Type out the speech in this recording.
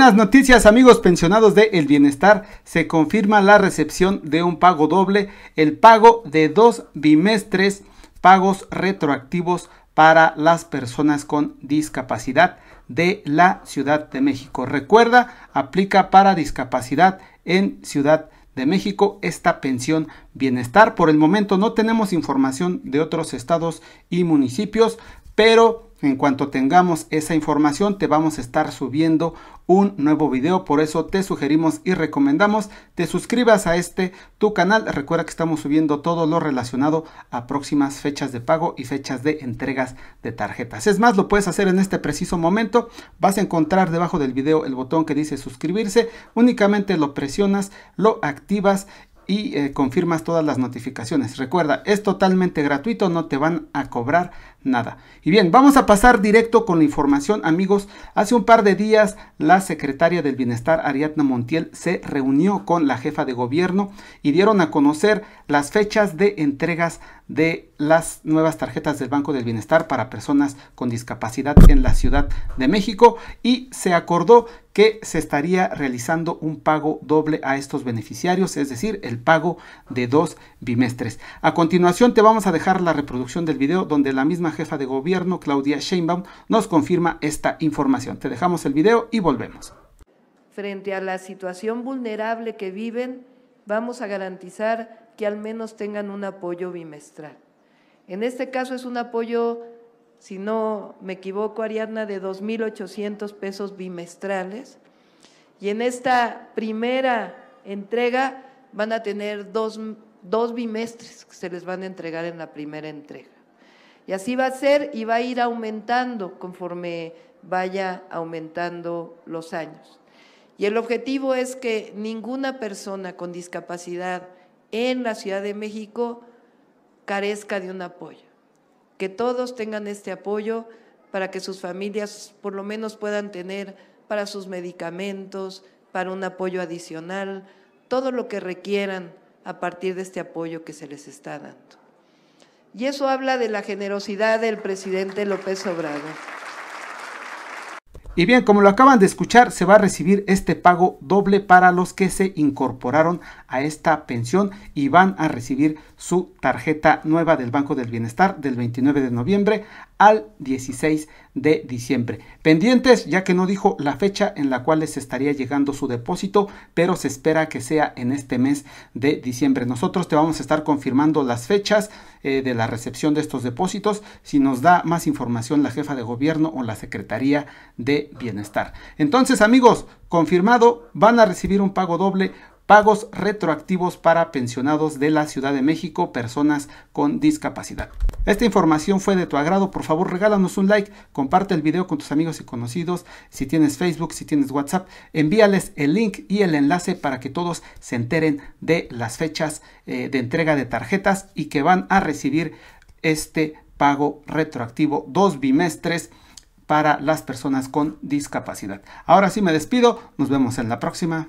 Buenas noticias amigos pensionados de El Bienestar. Se confirma la recepción de un pago doble, el pago de dos bimestres, pagos retroactivos para las personas con discapacidad de la Ciudad de México. Recuerda, aplica para discapacidad en Ciudad de México esta pensión bienestar. Por el momento no tenemos información de otros estados y municipios, pero en cuanto tengamos esa información te vamos a estar subiendo un nuevo video, por eso te sugerimos y recomendamos te suscribas a este tu canal. Recuerda que estamos subiendo todo lo relacionado a próximas fechas de pago y fechas de entregas de tarjetas. Es más, lo puedes hacer en este preciso momento. Vas a encontrar debajo del video el botón que dice suscribirse. Únicamente lo presionas, lo activas y eh, confirmas todas las notificaciones. Recuerda, es totalmente gratuito, no te van a cobrar nada. Y bien, vamos a pasar directo con la información, amigos. Hace un par de días, la secretaria del Bienestar, Ariadna Montiel, se reunió con la jefa de gobierno y dieron a conocer las fechas de entregas de las nuevas tarjetas del Banco del Bienestar para personas con discapacidad en la Ciudad de México y se acordó que se estaría realizando un pago doble a estos beneficiarios, es decir, el pago de dos bimestres. A continuación te vamos a dejar la reproducción del video donde la misma jefa de gobierno, Claudia Sheinbaum, nos confirma esta información. Te dejamos el video y volvemos. Frente a la situación vulnerable que viven, vamos a garantizar que al menos tengan un apoyo bimestral. En este caso es un apoyo si no me equivoco, Ariadna, de 2.800 pesos bimestrales. Y en esta primera entrega van a tener dos, dos bimestres que se les van a entregar en la primera entrega. Y así va a ser y va a ir aumentando conforme vaya aumentando los años. Y el objetivo es que ninguna persona con discapacidad en la Ciudad de México carezca de un apoyo que todos tengan este apoyo para que sus familias por lo menos puedan tener para sus medicamentos, para un apoyo adicional, todo lo que requieran a partir de este apoyo que se les está dando. Y eso habla de la generosidad del presidente López Obrador. Y bien, como lo acaban de escuchar, se va a recibir este pago doble para los que se incorporaron a esta pensión y van a recibir su tarjeta nueva del Banco del Bienestar del 29 de noviembre al 16 de diciembre. Pendientes, ya que no dijo la fecha en la cual les estaría llegando su depósito, pero se espera que sea en este mes de diciembre. Nosotros te vamos a estar confirmando las fechas, eh, de la recepción de estos depósitos, si nos da más información la jefa de gobierno o la Secretaría de Bienestar. Entonces amigos, confirmado, van a recibir un pago doble pagos retroactivos para pensionados de la Ciudad de México, personas con discapacidad. Esta información fue de tu agrado, por favor regálanos un like, comparte el video con tus amigos y conocidos, si tienes Facebook, si tienes WhatsApp, envíales el link y el enlace para que todos se enteren de las fechas eh, de entrega de tarjetas y que van a recibir este pago retroactivo dos bimestres para las personas con discapacidad. Ahora sí me despido, nos vemos en la próxima.